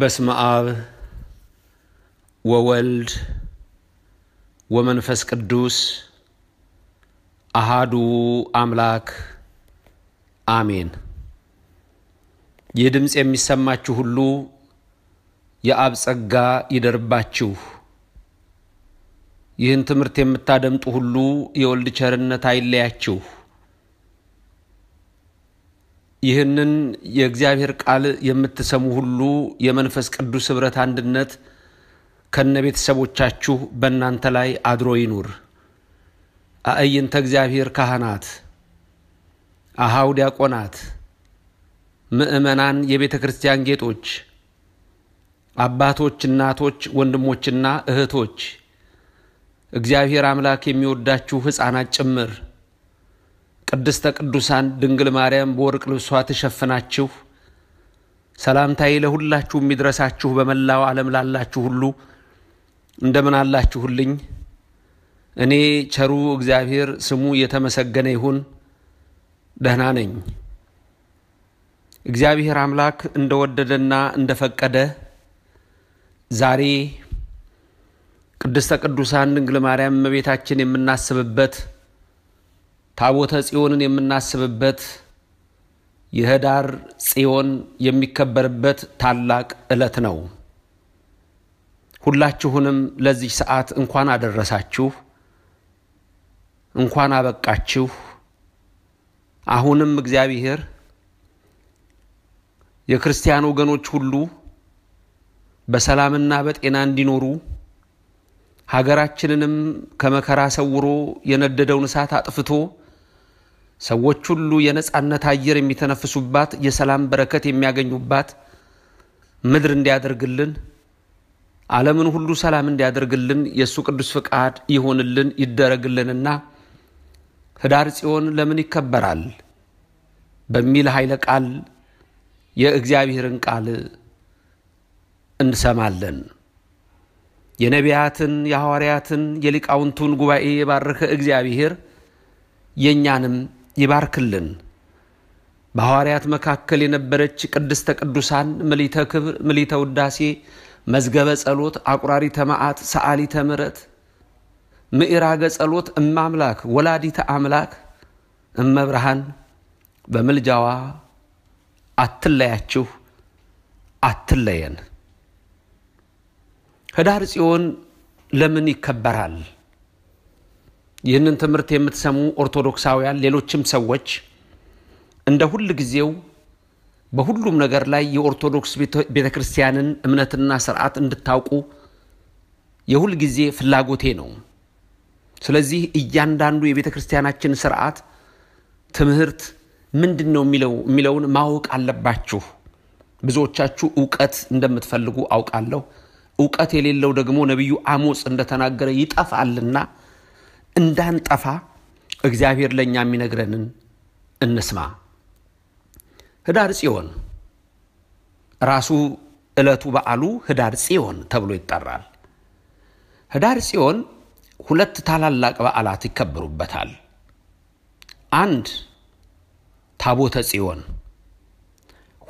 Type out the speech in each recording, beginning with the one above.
በስመ አብ ወወልድ ወመንፈስ ቅዱስ አሃዱ አምላክ አሜን። ይህ ድምፅ የሚሰማችሁ ሁሉ የአብ ጸጋ ይደርባችሁ። ይህን ትምህርት የምታደምጡ ሁሉ የወልድ ቸርነት አይለያችሁ። ይህንን የእግዚአብሔር ቃል የምትሰሙ ሁሉ የመንፈስ ቅዱስ ኅብረት አንድነት ከነ ቤተሰቦቻችሁ በእናንተ ላይ አድሮ ይኑር። አእይንተ እግዚአብሔር ካህናት፣ አሃው ዲያቆናት፣ ምእመናን፣ የቤተ ክርስቲያን ጌጦች፣ አባቶች፣ እናቶች፣ ወንድሞችና እህቶች፣ እግዚአብሔር አምላክ የሚወዳችሁ ሕፃናት ጭምር ቅድስተ ቅዱሳን ድንግል ማርያም በወርቅ ልብሷ ተሸፍናችሁ ሰላምታዬ ለሁላችሁ የሚድረሳችሁ በመላው ዓለም ላላችሁ ሁሉ እንደምን አላችሁልኝ? እኔ ቸሩ እግዚአብሔር ስሙ የተመሰገነ ይሁን፣ ደህና ነኝ። እግዚአብሔር አምላክ እንደ እንደፈቀደ ዛሬ ቅድስተ ቅዱሳን ድንግል ማርያም እመቤታችን የምናስብበት ታቦተ ጽዮንን የምናስብበት የህዳር ጽዮን የሚከበርበት ታላቅ ዕለት ነው። ሁላችሁንም ለዚህ ሰዓት እንኳን አደረሳችሁ፣ እንኳን አበቃችሁ። አሁንም እግዚአብሔር የክርስቲያን ወገኖች ሁሉ በሰላምና በጤና እንዲኖሩ ሀገራችንንም ከመከራ ሰውሮ የነደደውን እሳት አጥፍቶ ሰዎች ሁሉ የነጻነት አየር የሚተነፍሱባት የሰላም በረከት የሚያገኙባት ምድር እንዲያደርግልን ዓለምን ሁሉ ሰላም እንዲያደርግልን የእሱ ቅዱስ ፍቃድ ይሆንልን ይደረግልንና ህዳር ጽዮን ለምን ይከበራል በሚል ኃይለ ቃል የእግዚአብሔርን ቃል እንሰማለን። የነቢያትን፣ የሐዋርያትን፣ የሊቃውንቱን ጉባኤ የባረከ እግዚአብሔር የእኛንም ይባርክልን። በሐዋርያት መካከል የነበረች ቅድስተ ቅዱሳን ምሊተ ክብር፣ ምሊተ ውዳሴ፣ መዝገበ ጸሎት፣ አቁራሪተ መዓት፣ ሰዓሊተ ምሕረት፣ ምዕራገ ጸሎት እማምላክ፣ ወላዲተ አምላክ እመብርሃን በምልጃዋ አትለያችሁ፣ አትለየን። ህዳር ጽዮን ለምን ይከበራል? ይህንን ትምህርት የምትሰሙ ኦርቶዶክሳውያን፣ ሌሎችም ሰዎች እንደ ሁል ጊዜው በሁሉም ነገር ላይ የኦርቶዶክስ ቤተ ክርስቲያንን እምነትና ስርዓት እንድታውቁ የሁል ጊዜ ፍላጎቴ ነው። ስለዚህ እያንዳንዱ የቤተ ክርስቲያናችን ስርዓት፣ ትምህርት ምንድን ነው የሚለውን ማወቅ አለባችሁ። ብዙዎቻችሁ እውቀት እንደምትፈልጉ አውቃለሁ። እውቀት የሌለው ደግሞ ነቢዩ አሞጽ እንደተናገረ ይጠፋልና እንዳንጠፋ እግዚአብሔር ለእኛ የሚነግረንን እንስማ። ህዳር ጽዮን ራሱ ዕለቱ በዓሉ ህዳር ጽዮን ተብሎ ይጠራል። ህዳር ጽዮን ሁለት ታላላቅ በዓላት ይከበሩበታል። አንድ ታቦተ ጽዮን፣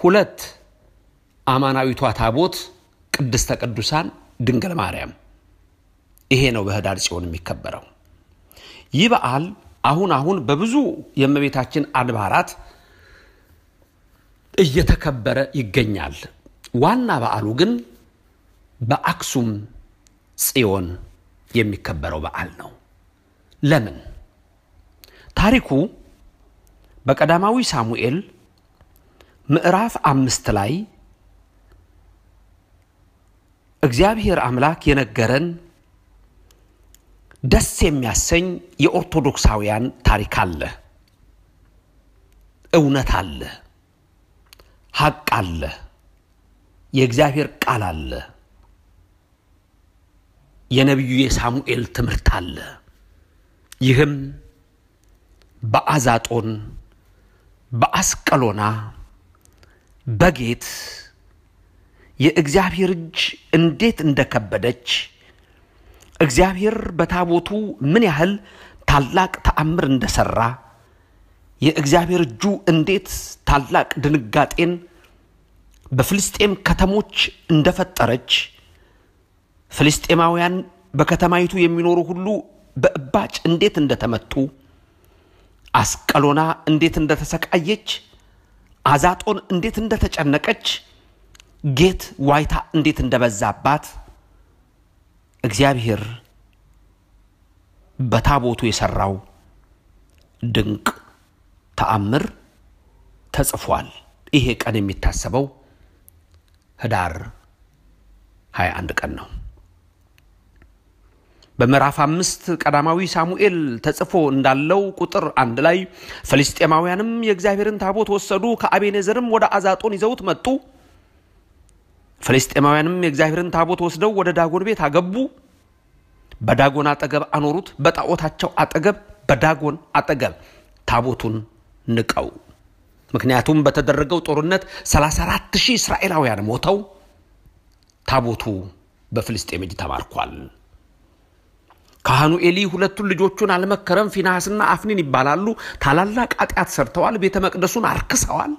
ሁለት አማናዊቷ ታቦት ቅድስተ ቅዱሳን ድንግል ማርያም። ይሄ ነው በህዳር ጽዮን የሚከበረው። ይህ በዓል አሁን አሁን በብዙ የእመቤታችን አድባራት እየተከበረ ይገኛል። ዋና በዓሉ ግን በአክሱም ጽዮን የሚከበረው በዓል ነው። ለምን? ታሪኩ በቀዳማዊ ሳሙኤል ምዕራፍ አምስት ላይ እግዚአብሔር አምላክ የነገረን ደስ የሚያሰኝ የኦርቶዶክሳውያን ታሪክ አለ፣ እውነት አለ፣ ሀቅ አለ፣ የእግዚአብሔር ቃል አለ፣ የነቢዩ የሳሙኤል ትምህርት አለ። ይህም በአዛጦን በአስቀሎና በጌት የእግዚአብሔር እጅ እንዴት እንደከበደች እግዚአብሔር በታቦቱ ምን ያህል ታላቅ ተአምር እንደሰራ የእግዚአብሔር እጁ እንዴት ታላቅ ድንጋጤን በፍልስጤም ከተሞች እንደፈጠረች ፍልስጤማውያን በከተማይቱ የሚኖሩ ሁሉ በእባጭ እንዴት እንደተመቱ፣ አስቀሎና እንዴት እንደተሰቃየች፣ አዛጦን እንዴት እንደተጨነቀች፣ ጌት ዋይታ እንዴት እንደበዛባት እግዚአብሔር በታቦቱ የሰራው ድንቅ ተአምር ተጽፏል። ይሄ ቀን የሚታሰበው ህዳር 21 ቀን ነው። በምዕራፍ አምስት ቀዳማዊ ሳሙኤል ተጽፎ እንዳለው ቁጥር አንድ ላይ ፍልስጤማውያንም የእግዚአብሔርን ታቦት ወሰዱ፣ ከአቤኔዘርም ወደ አዛጦን ይዘውት መጡ ፍልስጤማውያንም የእግዚአብሔርን ታቦት ወስደው ወደ ዳጎን ቤት አገቡ። በዳጎን አጠገብ አኖሩት። በጣዖታቸው አጠገብ፣ በዳጎን አጠገብ ታቦቱን ንቀው። ምክንያቱም በተደረገው ጦርነት 34 ሺህ እስራኤላውያን ሞተው ታቦቱ በፍልስጤም እጅ ተማርኳል። ካህኑ ኤሊ ሁለቱን ልጆቹን አልመከረም። ፊናሐስና አፍኒን ይባላሉ። ታላላቅ ኃጢአት ሰርተዋል። ቤተ መቅደሱን አርክሰዋል።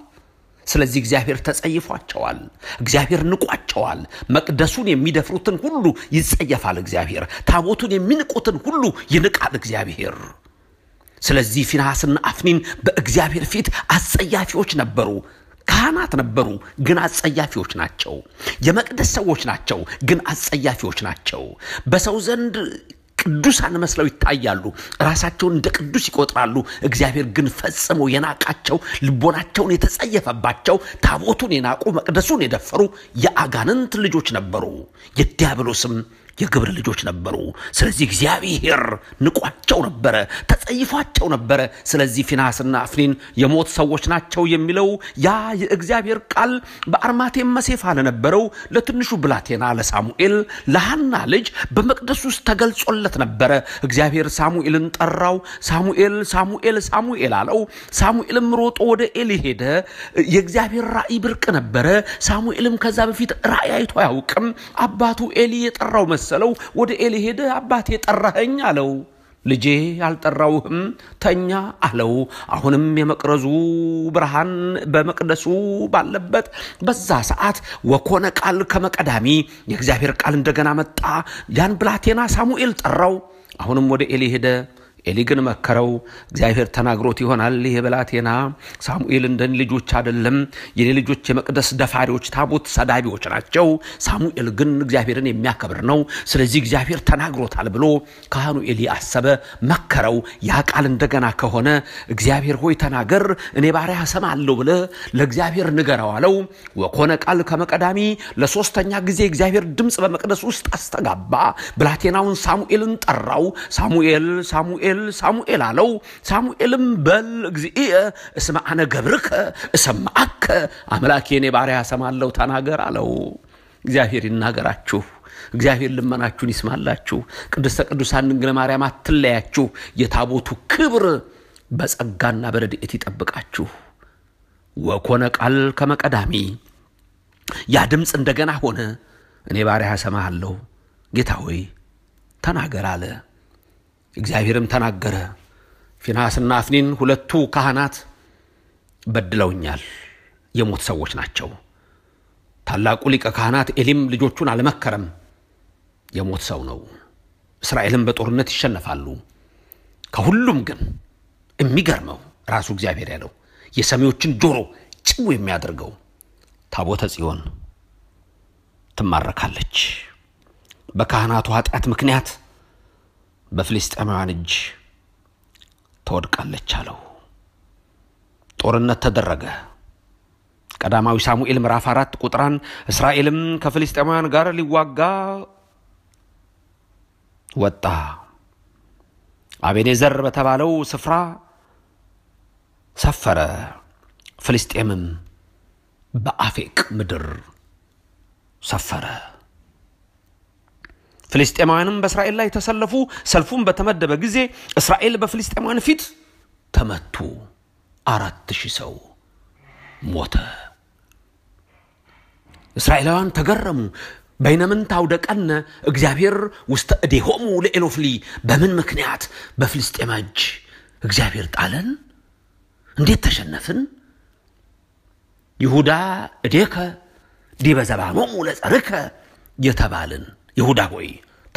ስለዚህ እግዚአብሔር ተጸይፏቸዋል። እግዚአብሔር ንቋቸዋል። መቅደሱን የሚደፍሩትን ሁሉ ይጸየፋል እግዚአብሔር። ታቦቱን የሚንቁትን ሁሉ ይንቃል እግዚአብሔር። ስለዚህ ፊንሐስና አፍኒን በእግዚአብሔር ፊት አጸያፊዎች ነበሩ። ካህናት ነበሩ፣ ግን አጸያፊዎች ናቸው። የመቅደስ ሰዎች ናቸው፣ ግን አጸያፊዎች ናቸው። በሰው ዘንድ ቅዱሳን መስለው ይታያሉ። ራሳቸውን እንደ ቅዱስ ይቆጥራሉ። እግዚአብሔር ግን ፈጽሞ የናቃቸው፣ ልቦናቸውን የተጸየፈባቸው፣ ታቦቱን የናቁ፣ መቅደሱን የደፈሩ የአጋንንት ልጆች ነበሩ። የዲያብሎስም የግብር ልጆች ነበሩ። ስለዚህ እግዚአብሔር ንቋቸው ነበረ፣ ተጸይፏቸው ነበረ። ስለዚህ ፊናስና አፍኒን የሞት ሰዎች ናቸው የሚለው ያ የእግዚአብሔር ቃል በአርማቴም መሴፋ ለነበረው ለትንሹ ብላቴና ለሳሙኤል ለሐና ልጅ በመቅደስ ውስጥ ተገልጾለት ነበረ። እግዚአብሔር ሳሙኤልን ጠራው። ሳሙኤል ሳሙኤል ሳሙኤል አለው። ሳሙኤልም ሮጦ ወደ ኤሊ ሄደ። የእግዚአብሔር ራእይ ብርቅ ነበረ። ሳሙኤልም ከዛ በፊት ራእይ አይቶ አያውቅም። አባቱ ኤሊ የጠራው መሰለው። ወደ ኤሊ ሄደ። አባቴ ጠራኸኝ አለው። ልጄ አልጠራውህም፣ ተኛ አለው። አሁንም የመቅረዙ ብርሃን በመቅደሱ ባለበት በዛ ሰዓት ወኮነ ቃል ከመቀዳሚ የእግዚአብሔር ቃል እንደገና መጣ። ያን ብላቴና ሳሙኤል ጠራው። አሁንም ወደ ኤሊ ሄደ። ኤሊ ግን መከረው። እግዚአብሔር ተናግሮት ይሆናል ይህ ብላቴና ሳሙኤል እንደኔ ልጆች አይደለም፣ የኔ ልጆች የመቅደስ ደፋሪዎች፣ ታቦት ሰዳቢዎች ናቸው። ሳሙኤል ግን እግዚአብሔርን የሚያከብር ነው። ስለዚህ እግዚአብሔር ተናግሮታል ብሎ ካህኑ ኤሊ አሰበ፣ መከረው። ያ ቃል እንደገና ከሆነ እግዚአብሔር ሆይ ተናገር፣ እኔ ባሪያ እሰማለሁ ብለ ለእግዚአብሔር ንገረው አለው። ወኮነ ቃል ከመቀዳሚ ለሶስተኛ ጊዜ እግዚአብሔር ድምፅ በመቅደስ ውስጥ አስተጋባ። ብላቴናውን ሳሙኤልን ጠራው። ሳሙኤል ሳሙኤል ሳሙኤል ሳሙኤል አለው። ሳሙኤልም በል እግዚእየ እስመ አነ ገብርከ እሰማዓከ፣ አምላኬ እኔ ባሪያ እሰማለሁ ተናገር አለው። እግዚአብሔር ይናገራችሁ። እግዚአብሔር ልመናችሁን ይስማላችሁ። ቅድስተ ቅዱሳን ድንግል ማርያም አትለያችሁ። የታቦቱ ክብር በጸጋና በረድኤት ይጠብቃችሁ። ወኮነ ቃል ከመቀዳሚ ያ ድምፅ እንደገና ሆነ። እኔ ባሪያ እሰማሃለሁ ጌታ ሆይ ተናገር አለ። እግዚአብሔርም ተናገረ፣ ፊንሐስና አፍኒን ሁለቱ ካህናት በድለውኛል፣ የሞት ሰዎች ናቸው። ታላቁ ሊቀ ካህናት ኤሊም ልጆቹን አልመከረም፣ የሞት ሰው ነው። እስራኤልም በጦርነት ይሸነፋሉ። ከሁሉም ግን የሚገርመው ራሱ እግዚአብሔር ያለው የሰሚዎችን ጆሮ ጭው የሚያደርገው ታቦተ ጽዮን ትማረካለች። በካህናቱ ኃጢአት ምክንያት በፍልስጤማውያን እጅ ተወድቃለች አለው። ጦርነት ተደረገ። ቀዳማዊ ሳሙኤል ምዕራፍ አራት ቁጥራን እስራኤልም ከፍልስጤማውያን ጋር ሊዋጋ ወጣ። አቤኔዘር በተባለው ስፍራ ሰፈረ። ፍልስጤምም በአፌቅ ምድር ሰፈረ። ፍልስጤማውያንም በእስራኤል ላይ ተሰለፉ። ሰልፉን በተመደበ ጊዜ እስራኤል በፍልስጤማውያን ፊት ተመቱ። አራት ሺህ ሰው ሞተ። እስራኤላውያን ተገረሙ። በይነምንት አውደ ቀነ እግዚአብሔር ውስተ እዴሆሙ ለኤሎፍሊ፣ በምን ምክንያት በፍልስጤማ እጅ እግዚአብሔር ጣለን? እንዴት ተሸነፍን? ይሁዳ እዴከ ዲበ ዘባኖሙ ለጸርከ የተባልን ይሁዳ ሆይ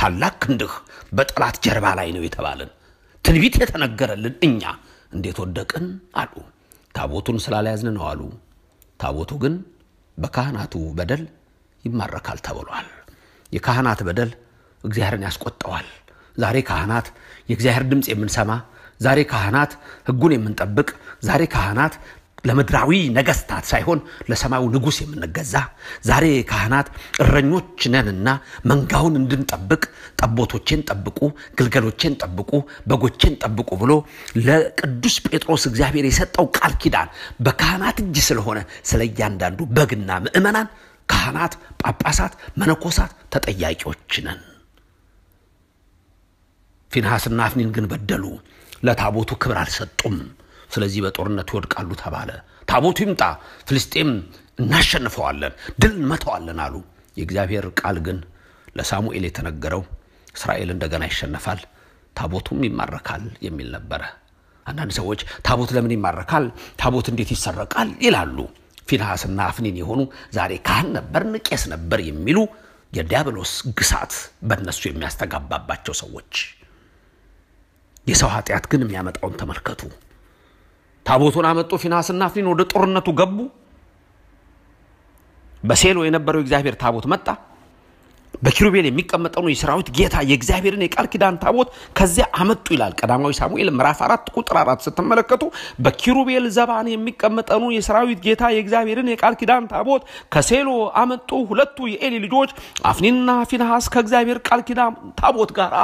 ታላቅ ክንድህ በጠላት ጀርባ ላይ ነው የተባለን። ትንቢት የተነገረልን እኛ እንዴት ወደቅን አሉ። ታቦቱን ስላልያዝን ነው አሉ። ታቦቱ ግን በካህናቱ በደል ይማረካል ተብሏል። የካህናት በደል እግዚአብሔርን ያስቆጠዋል። ዛሬ ካህናት የእግዚአብሔር ድምፅ የምንሰማ ዛሬ ካህናት ሕጉን የምንጠብቅ ዛሬ ካህናት ለምድራዊ ነገስታት ሳይሆን ለሰማዩ ንጉሥ የምንገዛ ዛሬ ካህናት እረኞች ነንና መንጋውን እንድንጠብቅ ጠቦቶቼን ጠብቁ፣ ግልገሎቼን ጠብቁ፣ በጎቼን ጠብቁ ብሎ ለቅዱስ ጴጥሮስ እግዚአብሔር የሰጠው ቃል ኪዳን በካህናት እጅ ስለሆነ ስለ እያንዳንዱ በግና ምእመናን ካህናት፣ ጳጳሳት፣ መነኮሳት ተጠያቂዎች ነን። ፊንሐስና አፍኒን ግን በደሉ። ለታቦቱ ክብር አልሰጡም። ስለዚህ በጦርነት ይወድቃሉ ተባለ። ታቦቱ ይምጣ፣ ፍልስጤም እናሸንፈዋለን፣ ድል እንመተዋለን አሉ። የእግዚአብሔር ቃል ግን ለሳሙኤል የተነገረው እስራኤል እንደገና ይሸነፋል፣ ታቦቱም ይማረካል የሚል ነበረ። አንዳንድ ሰዎች ታቦት ለምን ይማረካል? ታቦት እንዴት ይሰረቃል? ይላሉ። ፊንሐስና አፍኒን የሆኑ ዛሬ ካህን ነበርን፣ ቄስ ነበር የሚሉ የዲያብሎስ ግሳት በእነሱ የሚያስተጋባባቸው ሰዎች የሰው ኃጢአት ግን የሚያመጣውን ተመልከቱ። ታቦቱን አመጡ። ፊንሐስና አፍኒን ወደ ጦርነቱ ገቡ። በሴሎ የነበረው የእግዚአብሔር ታቦት መጣ። በኪሩቤል የሚቀመጠውን የሰራዊት ጌታ የእግዚአብሔርን የቃል ኪዳን ታቦት ከዚያ አመጡ ይላል። ቀዳማዊ ሳሙኤል ምዕራፍ አራት ቁጥር አራት ስትመለከቱ በኪሩቤል ዘባን የሚቀመጠውን የሰራዊት ጌታ የእግዚአብሔርን የቃል ኪዳን ታቦት ከሴሎ አመጡ። ሁለቱ የኤሊ ልጆች አፍኒና ፊንሐስ ከእግዚአብሔር ቃል ኪዳን ታቦት ጋር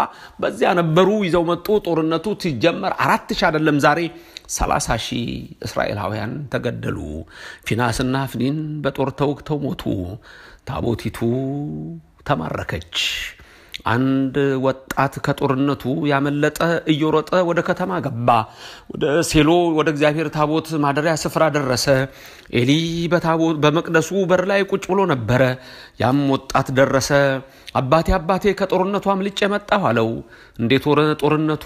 በዚያ ነበሩ። ይዘው መጡ። ጦርነቱ ሲጀመር አራት ሺ አይደለም ዛሬ 30 ሺህ እስራኤላውያን ተገደሉ። ፊናስና ፍኒን በጦር ተወግተው ሞቱ። ታቦቲቱ ተማረከች። አንድ ወጣት ከጦርነቱ ያመለጠ እየሮጠ ወደ ከተማ ገባ። ወደ ሴሎ ወደ እግዚአብሔር ታቦት ማደሪያ ስፍራ ደረሰ። ኤሊ በመቅደሱ በር ላይ ቁጭ ብሎ ነበረ። ያም ወጣት ደረሰ። አባቴ አባቴ፣ ከጦርነቱ አምልጬ መጣሁ አለው። እንዴት ጦርነቱ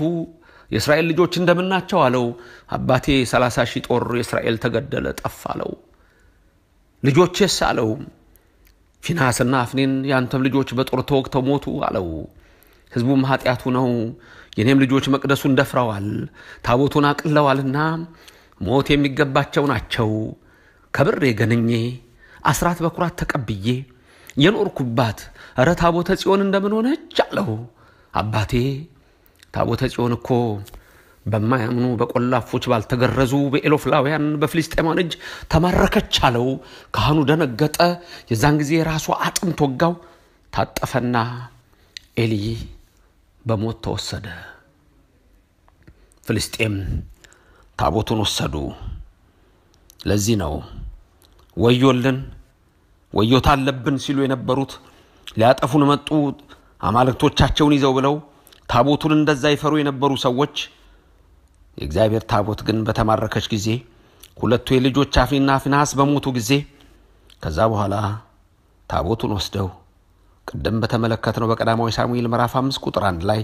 የእስራኤል ልጆች እንደምናቸው አለው። አባቴ ሰላሳ ሺህ ጦር የእስራኤል ተገደለ ጠፍ አለው። ልጆቼስ አለው ፊናስና አፍኔን የአንተም ልጆች በጦር ተወግተው ሞቱ አለው። ሕዝቡም ኃጢአቱ ነው፣ የኔም ልጆች መቅደሱን ደፍረዋል፣ ታቦቱን አቅለዋልና ሞት የሚገባቸው ናቸው። ከብሬ ገነኜ አስራት በኩራት ተቀብዬ የኖርኩባት እረ ታቦተ ጽዮን እንደምን ሆነች አለው አባቴ ታቦተ ጽዮን እኮ በማያምኑ በቆላፎች ባልተገረዙ በኤሎፍላውያን በፍልስጤማን እጅ ተማረከች አለው። ካህኑ ደነገጠ። የዛን ጊዜ ራሱ አጥም ወጋው ታጠፈና ኤሊ በሞት ተወሰደ። ፍልስጤም ታቦቱን ወሰዱ። ለዚህ ነው ወዮልን ወዮታ አለብን ሲሉ የነበሩት ሊያጠፉን መጡ አማልክቶቻቸውን ይዘው ብለው ታቦቱን እንደዛ ይፈሩ የነበሩ ሰዎች የእግዚአብሔር ታቦት ግን በተማረከች ጊዜ ሁለቱ የልጆች አፍኒና ፊንሐስ በሞቱ ጊዜ ከዛ በኋላ ታቦቱን ወስደው ቅድም ነው በቀዳማዊ ሳሙኤል ምዕራፍ አምስት ቁጥር አንድ ላይ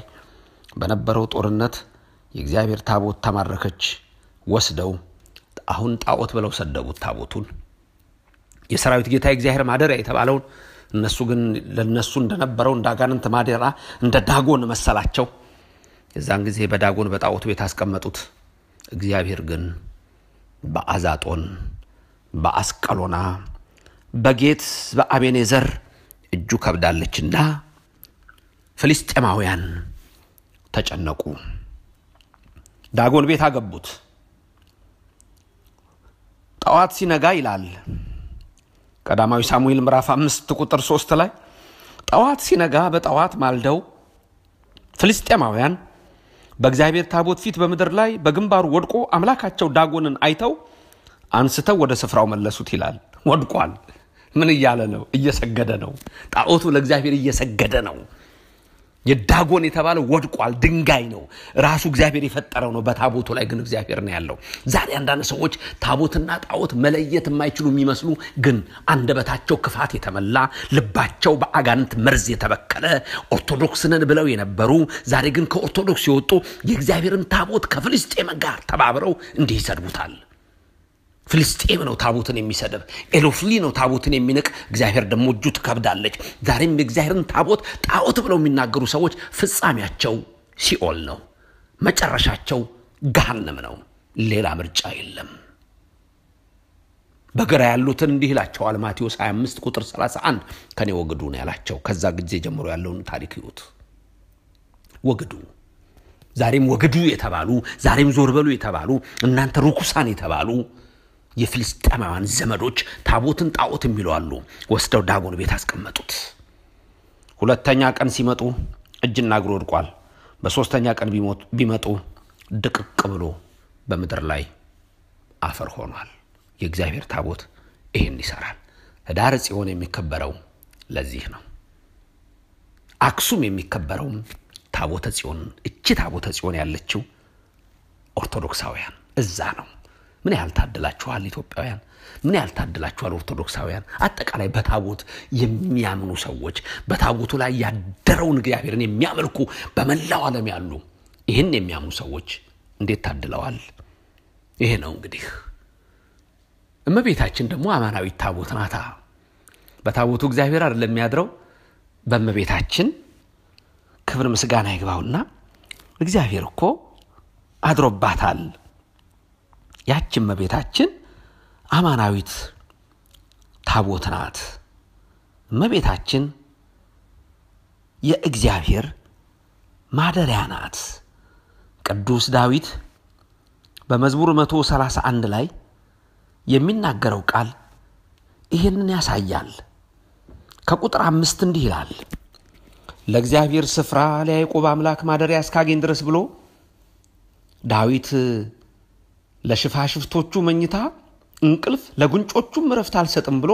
በነበረው ጦርነት የእግዚአብሔር ታቦት ተማረከች። ወስደው አሁን ጣዖት ብለው ሰደቡት ታቦቱን የሰራዊት ጌታ የእግዚአብሔር ማደሪያ የተባለውን እነሱ ግን ለነሱ እንደነበረው እንደ አጋንንት ማደራ እንደ ዳጎን መሰላቸው። የዛን ጊዜ በዳጎን በጣዖቱ ቤት አስቀመጡት። እግዚአብሔር ግን በአዛጦን በአስቀሎና በጌት በአቤኔዘር እጁ ከብዳለችና ፍልስጤማውያን ተጨነቁ። ዳጎን ቤት አገቡት። ጠዋት ሲነጋ ይላል ቀዳማዊ ሳሙኤል ምዕራፍ አምስት ቁጥር ሶስት ላይ ጠዋት ሲነጋ በጠዋት ማልደው ፍልስጤማውያን በእግዚአብሔር ታቦት ፊት በምድር ላይ በግንባሩ ወድቆ አምላካቸው ዳጎንን አይተው አንስተው ወደ ስፍራው መለሱት ይላል። ወድቋል። ምን እያለ ነው? እየሰገደ ነው። ጣዖቱ ለእግዚአብሔር እየሰገደ ነው። የዳጎን የተባለው ወድቋል። ድንጋይ ነው ራሱ እግዚአብሔር የፈጠረው ነው። በታቦቱ ላይ ግን እግዚአብሔር ነው ያለው። ዛሬ አንዳንድ ሰዎች ታቦትና ጣዖት መለየት የማይችሉ የሚመስሉ ግን አንደበታቸው ክፋት የተመላ ልባቸው በአጋንንት መርዝ የተበከለ ኦርቶዶክስ ብለው የነበሩ ዛሬ ግን ከኦርቶዶክስ የወጡ የእግዚአብሔርን ታቦት ከፍልስጤም ጋር ተባብረው እንዲህ ይሰድቡታል። ፍልስጤም ነው ታቦትን የሚሰድብ፣ ኤሎፍሊ ነው ታቦትን የሚንቅ። እግዚአብሔር ደግሞ እጁ ትከብዳለች። ዛሬም የእግዚአብሔርን ታቦት ጣዖት ብለው የሚናገሩ ሰዎች ፍጻሜያቸው ሲኦል ነው፣ መጨረሻቸው ገሃነም ነው። ሌላ ምርጫ የለም። በግራ ያሉትን እንዲህ ይላቸዋል ማቴዎስ 25 ቁጥር 31 ከኔ ወግዱ ነው ያላቸው። ከዛ ጊዜ ጀምሮ ያለውን ታሪክ ይዩት። ወግዱ ዛሬም ወግዱ የተባሉ ዛሬም ዞር በሉ የተባሉ እናንተ ርኩሳን የተባሉ የፊልስጤማውያን ዘመዶች ታቦትን ጣዖት የሚሉ አሉ ወስደው ዳጎን ቤት አስቀመጡት። ሁለተኛ ቀን ሲመጡ እጅና እግሩ ወድቋል። በሶስተኛ ቀን ቢመጡ ድቅቅ ብሎ በምድር ላይ አፈር ሆኗል። የእግዚአብሔር ታቦት ይህን ይሰራል። ህዳር ጽዮን የሚከበረው ለዚህ ነው። አክሱም የሚከበረውም ታቦተ ጽዮን እቺ ታቦተ ጽዮን ያለችው ኦርቶዶክሳውያን እዛ ነው። ምን ያህል ታድላችኋል ኢትዮጵያውያን? ምን ያህል ታድላችኋል ኦርቶዶክሳውያን? አጠቃላይ በታቦት የሚያምኑ ሰዎች፣ በታቦቱ ላይ ያደረውን እግዚአብሔርን የሚያመልኩ በመላው ዓለም ያሉ ይህን የሚያምኑ ሰዎች እንዴት ታድለዋል? ይሄ ነው እንግዲህ። እመቤታችን ደግሞ አማናዊት ታቦት ናታ። በታቦቱ እግዚአብሔር አይደለም የሚያድረው፣ በእመቤታችን ክብር ምስጋና ይግባውና እግዚአብሔር እኮ አድሮባታል። ያችን እመቤታችን አማናዊት ታቦት ናት። እመቤታችን የእግዚአብሔር ማደሪያ ናት። ቅዱስ ዳዊት በመዝሙር 131 ላይ የሚናገረው ቃል ይህንን ያሳያል። ከቁጥር አምስት እንዲህ ይላል ለእግዚአብሔር ስፍራ ለያዕቆብ አምላክ ማደሪያ እስካገኝ ድረስ ብሎ ዳዊት ለሽፋሽፍቶቹ መኝታ እንቅልፍ ለጉንጮቹም እረፍት አልሰጥም ብሎ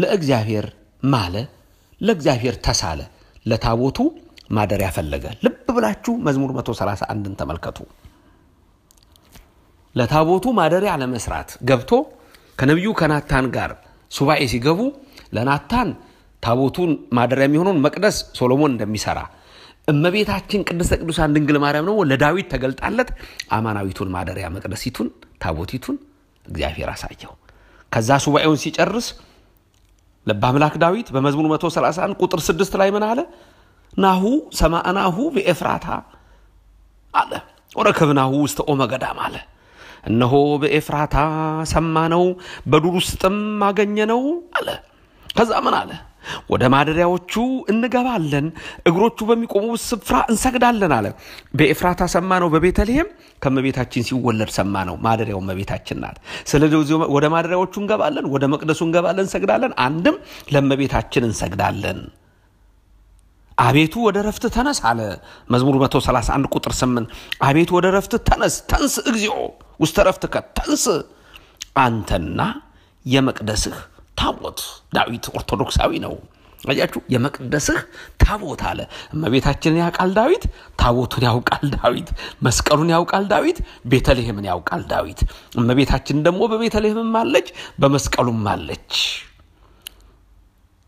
ለእግዚአብሔር ማለ፣ ለእግዚአብሔር ተሳለ፣ ለታቦቱ ማደሪያ ፈለገ። ልብ ብላችሁ መዝሙር 131ን ተመልከቱ። ለታቦቱ ማደሪያ ለመስራት ገብቶ ከነቢዩ ከናታን ጋር ሱባኤ ሲገቡ ለናታን ታቦቱን ማደሪያ የሚሆነውን መቅደስ ሶሎሞን እንደሚሰራ እመቤታችን ቅድስተ ቅዱሳን ድንግል ማርያም ደግሞ ለዳዊት ተገልጣለት አማናዊቱን ማደሪያ መቅደሲቱን ታቦቲቱን እግዚአብሔር አሳየው። ከዛ ሱባኤውን ሲጨርስ ለባምላክ ዳዊት በመዝሙር 131 ቁጥር 6 ላይ ምን አለ? ናሁ ሰማዕናሁ በኤፍራታ አለ ወረከብናሁ ውስተ ኦመ ገዳም አለ። እነሆ በኤፍራታ ሰማነው፣ በዱር ውስጥም አገኘነው አለ። ከዛ ምን አለ? ወደ ማደሪያዎቹ እንገባለን፣ እግሮቹ በሚቆሙ ስፍራ እንሰግዳለን አለ። በኤፍራታ ሰማ ነው፣ በቤተልሔም ከመቤታችን ሲወለድ ሰማ ነው። ማደሪያው መቤታችን ናት። ስለዚህ ወደ ማደሪያዎቹ እንገባለን፣ ወደ መቅደሱ እንገባለን፣ እንሰግዳለን። አንድም ለመቤታችን እንሰግዳለን። አቤቱ ወደ ረፍት ተነስ አለ መዝሙር 131 ቁጥር 8 አቤቱ ወደ ረፍት ተነስ ተንስ እግዚኦ ውስተ ረፍትከ ተንስ አንተና የመቅደስህ ታቦት ዳዊት ኦርቶዶክሳዊ ነው። አያችሁ የመቅደስህ ታቦት አለ። እመቤታችንን ያውቃል ዳዊት፣ ታቦቱን ያውቃል ዳዊት፣ መስቀሉን ያውቃል ዳዊት፣ ቤተልሔምን ያውቃል ዳዊት። እመቤታችን ደግሞ በቤተልሔምም አለች፣ በመስቀሉም አለች።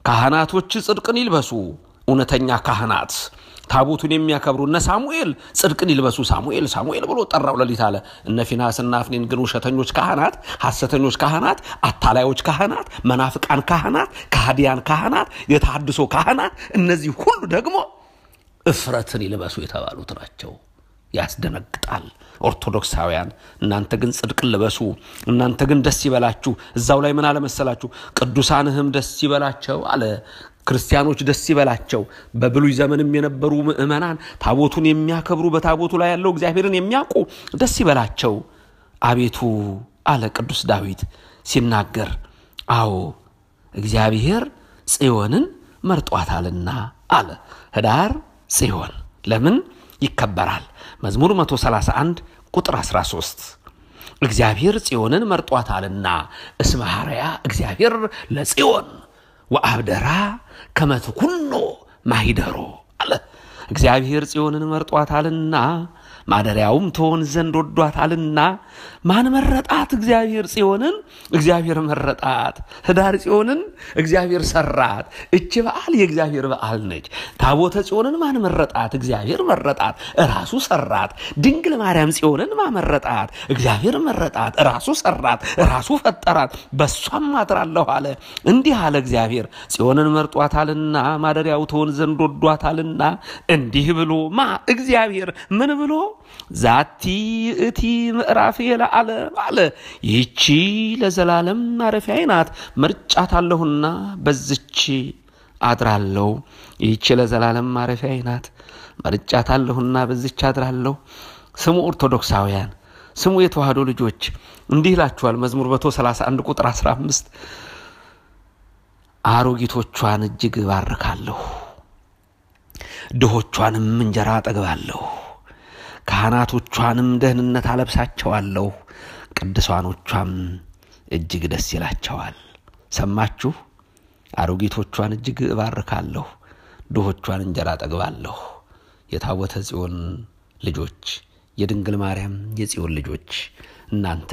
ካህናቶች ጽድቅን ይልበሱ እውነተኛ ካህናት ታቦቱን የሚያከብሩ እነ ሳሙኤል ጽድቅን ይልበሱ ሳሙኤል ሳሙኤል ብሎ ጠራው ለሊት አለ። እነ ፊናስና አፍኒን ግን ውሸተኞች ካህናት፣ ሐሰተኞች ካህናት፣ አታላዮች ካህናት፣ መናፍቃን ካህናት፣ ካህዲያን ካህናት፣ የተሃድሶ ካህናት እነዚህ ሁሉ ደግሞ እፍረትን ይልበሱ የተባሉት ናቸው። ያስደነግጣል። ኦርቶዶክሳውያን እናንተ ግን ጽድቅን ልበሱ፣ እናንተ ግን ደስ ይበላችሁ። እዛው ላይ ምን አለመሰላችሁ? ቅዱሳንህም ደስ ይበላቸው አለ። ክርስቲያኖች ደስ ይበላቸው። በብሉይ ዘመንም የነበሩ ምእመናን ታቦቱን የሚያከብሩ በታቦቱ ላይ ያለው እግዚአብሔርን የሚያውቁ ደስ ይበላቸው አቤቱ አለ ቅዱስ ዳዊት ሲናገር። አዎ እግዚአብሔር ጽዮንን መርጧታልና አለ። ህዳር ጽዮን ለምን ይከበራል? መዝሙር 131 ቁጥር 13 እግዚአብሔር ጽዮንን መርጧታልና እስመ ሐረያ እግዚአብሔር ለጽዮን ወአብደራ ከመት ኩኖ ማሂደሮ አለ። እግዚአብሔር ጽዮንን መርጧታልና ማደሪያውም ትሆን ዘንድ ወዷታልና ማን መረጣት? እግዚአብሔር ጽዮንን እግዚአብሔር መረጣት። ህዳር ጽዮንን እግዚአብሔር ሰራት። እች በዓል የእግዚአብሔር በዓል ነች። ታቦተ ጽዮንን ማን መረጣት? እግዚአብሔር መረጣት፣ እራሱ ሰራት። ድንግል ማርያም ጽዮንን ማመረጣት? እግዚአብሔር መረጣት፣ እራሱ ሰራት፣ እራሱ ፈጠራት። በእሷም ማትራለሁ አለ። እንዲህ አለ እግዚአብሔር ጽዮንን መርጧታልና ማደሪያው ትሆን ዘንድ ወዷታልና እንዲህ ብሎ ማ እግዚአብሔር ምን ብሎ ዛቲ እቲ ምዕራፍ ለዓለም አለ። ይቺ ለዘላለም ማረፊያዬ ናት፣ መርጫታለሁና በዝቺ አድራለሁ። ይቺ ለዘላለም ማረፊያዬ ናት፣ መርጫታለሁና በዝቺ አድራለሁ። ስሙ ኦርቶዶክሳውያን፣ ስሙ የተዋህዶ ልጆች እንዲህ ይላችኋል። መዝሙር 31 ቁጥር 15 አሮጊቶቿን እጅግ እባርካለሁ፣ ድሆቿንም እንጀራ አጠግባለሁ ካህናቶቿንም ደህንነት አለብሳቸዋለሁ፣ ቅዱሳኖቿም እጅግ ደስ ይላቸዋል። ሰማችሁ? አሮጊቶቿን እጅግ እባርካለሁ፣ ድሆቿን እንጀራ ጠግባለሁ። የታቦተ ጽዮን ልጆች፣ የድንግል ማርያም የጽዮን ልጆች እናንተ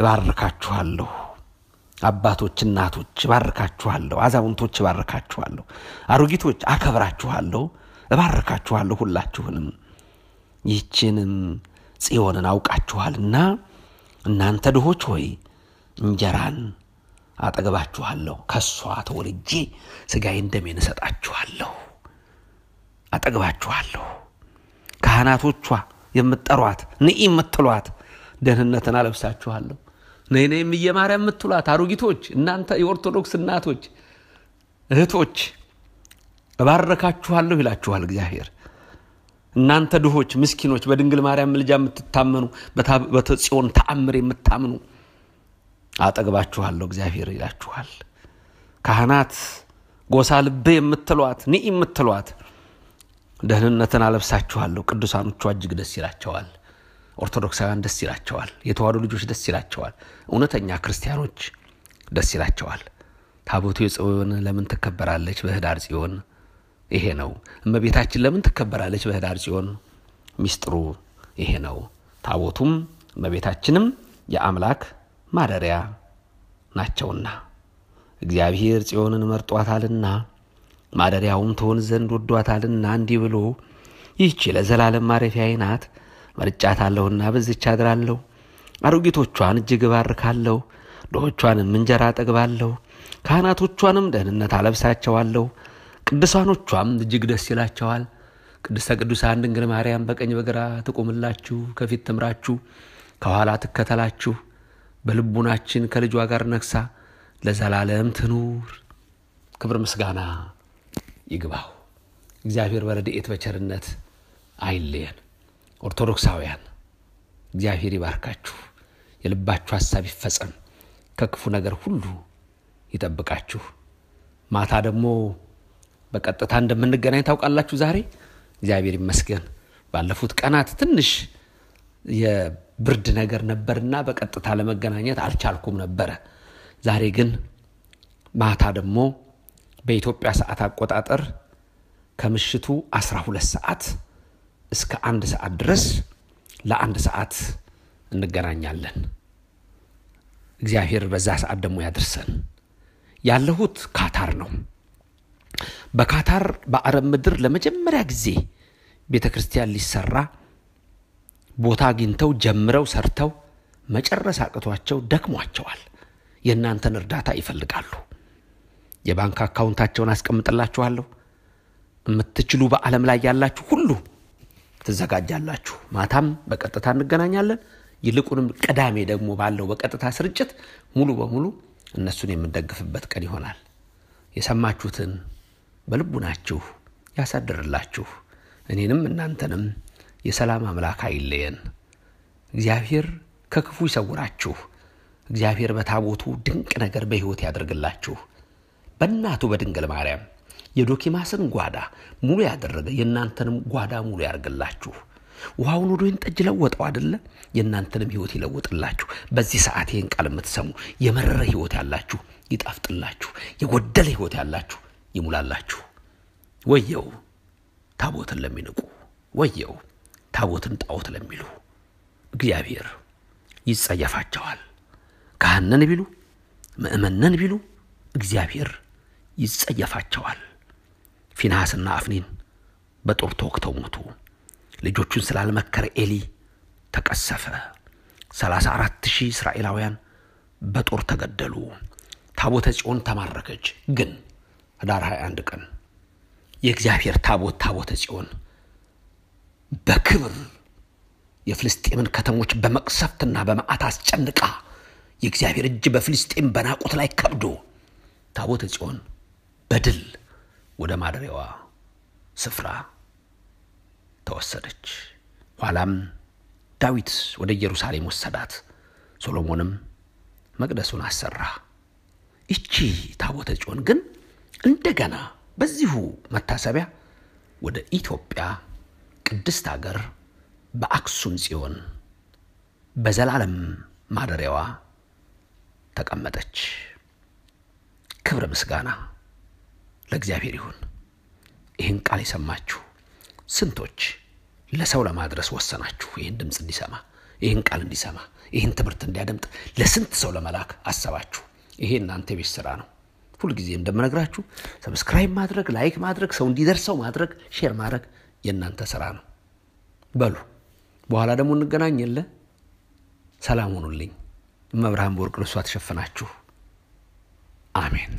እባርካችኋለሁ። አባቶች፣ እናቶች እባርካችኋለሁ። አዛውንቶች እባርካችኋለሁ። አሮጊቶች አከብራችኋለሁ፣ እባርካችኋለሁ ሁላችሁንም ይህችንም ጽዮንን አውቃችኋልና እናንተ ድሆች ሆይ እንጀራን አጠገባችኋለሁ፣ ከእሷ ተወልጄ ስጋይ እንደሜን እሰጣችኋለሁ፣ አጠግባችኋለሁ ካህናቶቿ የምጠሯት ንኢ የምትሏት ደህንነትን አለብሳችኋለሁ። ነይነ ነይ የምትሏት አሮጊቶች እናንተ የኦርቶዶክስ እናቶች እህቶች እባረካችኋለሁ ይላችኋል እግዚአብሔር። እናንተ ድሆች፣ ምስኪኖች በድንግል ማርያም ምልጃ የምትታመኑ በተጽዮን ተአምር የምታምኑ አጠግባችኋለሁ እግዚአብሔር ይላችኋል። ካህናት ጎሳ ልቤ የምትሏት ኒ የምትሏት ደህንነትን አለብሳችኋለሁ። ቅዱሳኖቿ እጅግ ደስ ይላቸዋል። ኦርቶዶክሳውያን ደስ ይላቸዋል። የተዋህዶ ልጆች ደስ ይላቸዋል። እውነተኛ ክርስቲያኖች ደስ ይላቸዋል። ታቦቱ የጽዮን ለምን ትከበራለች በህዳር ጽዮን ይሄ ነው። እመቤታችን ለምን ትከበራለች በህዳር ጽዮን? ሚስጥሩ ይሄ ነው። ታቦቱም እመቤታችንም የአምላክ ማደሪያ ናቸውና እግዚአብሔር ጽዮንን መርጧታልና ማደሪያውም ትሆን ዘንድ ወዷታልና እንዲህ ብሎ ይህች ለዘላለም ማረፊያዬ ናት፣ መርጫታለሁና በዝች አድራለሁ። አሮጊቶቿን እጅግ እባርካለሁ፣ ድሆቿንም እንጀራ አጠግባለሁ፣ ካህናቶቿንም ደህንነት አለብሳቸዋለሁ። ቅዱሳኖቿም እጅግ ደስ ይላቸዋል። ቅድስተ ቅዱሳን ድንግል ማርያም በቀኝ በግራ ትቆምላችሁ፣ ከፊት ትምራችሁ፣ ከኋላ ትከተላችሁ። በልቡናችን ከልጇ ጋር ነግሳ ለዘላለም ትኑር። ክብር ምስጋና ይግባው። እግዚአብሔር በረድኤት በቸርነት አይለየን። ኦርቶዶክሳውያን እግዚአብሔር ይባርካችሁ፣ የልባችሁ ሀሳብ ይፈጸም፣ ከክፉ ነገር ሁሉ ይጠብቃችሁ። ማታ ደግሞ በቀጥታ እንደምንገናኝ ታውቃላችሁ። ዛሬ እግዚአብሔር ይመስገን ባለፉት ቀናት ትንሽ የብርድ ነገር ነበርና በቀጥታ ለመገናኘት አልቻልኩም ነበረ። ዛሬ ግን ማታ ደግሞ በኢትዮጵያ ሰዓት አቆጣጠር ከምሽቱ 12 ሰዓት እስከ አንድ ሰዓት ድረስ ለአንድ ሰዓት እንገናኛለን። እግዚአብሔር በዛ ሰዓት ደግሞ ያድርሰን። ያለሁት ካታር ነው። በካታር በአረብ ምድር ለመጀመሪያ ጊዜ ቤተ ክርስቲያን ሊሰራ ቦታ አግኝተው ጀምረው ሰርተው መጨረስ አቅቷቸው ደክሟቸዋል። የእናንተን እርዳታ ይፈልጋሉ። የባንክ አካውንታቸውን አስቀምጥላችኋለሁ። የምትችሉ በዓለም ላይ ያላችሁ ሁሉ ትዘጋጃላችሁ። ማታም በቀጥታ እንገናኛለን። ይልቁንም ቅዳሜ ደግሞ ባለው በቀጥታ ስርጭት ሙሉ በሙሉ እነሱን የምንደግፍበት ቀን ይሆናል። የሰማችሁትን በልቡናችሁ ያሳድርላችሁ። እኔንም እናንተንም የሰላም አምላክ አይለየን። እግዚአብሔር ከክፉ ይሰውራችሁ። እግዚአብሔር በታቦቱ ድንቅ ነገር በሕይወት ያደርግላችሁ። በእናቱ በድንግል ማርያም የዶኪማስን ጓዳ ሙሉ ያደረገ የእናንተንም ጓዳ ሙሉ ያርግላችሁ። ውሃውን ወደ ወይን ጠጅ ለወጠው አደለ? የእናንተንም ሕይወት ይለውጥላችሁ። በዚህ ሰዓት ይህን ቃል የምትሰሙ የመረረ ሕይወት ያላችሁ ይጣፍጥላችሁ። የጎደለ ሕይወት ያላችሁ ይሙላላችሁ። ወየው ታቦትን ለሚንቁ፣ ወየው ታቦትን ጣዖት ለሚሉ እግዚአብሔር ይጸየፋቸዋል። ካህነን ቢሉ ምእመንን ቢሉ እግዚአብሔር ይጸየፋቸዋል። ፊንሐስና አፍኒን በጦር ተወግተው ሞቱ። ልጆቹን ስላልመከረ ኤሊ ተቀሰፈ። ሰላሳ አራት ሺህ እስራኤላውያን በጦር ተገደሉ። ታቦተ ጽዮን ተማረከች ግን ህዳር 21 ቀን የእግዚአብሔር ታቦት ታቦተ ጽዮን በክብር የፍልስጤምን ከተሞች በመቅሰፍትና በመዓት አስጨንቃ የእግዚአብሔር እጅ በፍልስጤም በናቁት ላይ ከብዶ ታቦተ ጽዮን በድል ወደ ማደሪያዋ ስፍራ ተወሰደች። ኋላም ዳዊት ወደ ኢየሩሳሌም ወሰዳት፣ ሶሎሞንም መቅደሱን አሰራ። ይቺ ታቦተ ጽዮን ግን እንደገና በዚሁ መታሰቢያ ወደ ኢትዮጵያ ቅድስት አገር በአክሱም ጽዮን በዘላለም ማደሪያዋ ተቀመጠች። ክብረ ምስጋና ለእግዚአብሔር ይሁን። ይህን ቃል የሰማችሁ ስንቶች ለሰው ለማድረስ ወሰናችሁ? ይህን ድምፅ እንዲሰማ ይህን ቃል እንዲሰማ ይህን ትምህርት እንዲያደምጥ ለስንት ሰው ለመላክ አሰባችሁ? ይሄ እናንተ የቤት ስራ ነው። ሁልጊዜ እንደምነግራችሁ ሰብስክራይብ ማድረግ፣ ላይክ ማድረግ፣ ሰው እንዲደርሰው ማድረግ፣ ሼር ማድረግ የእናንተ ስራ ነው። በሉ በኋላ ደግሞ እንገናኝ የለ። ሰላም ሁኑልኝ። እመብርሃን በወርቅ ልብሷ ተሸፈናችሁ። አሜን።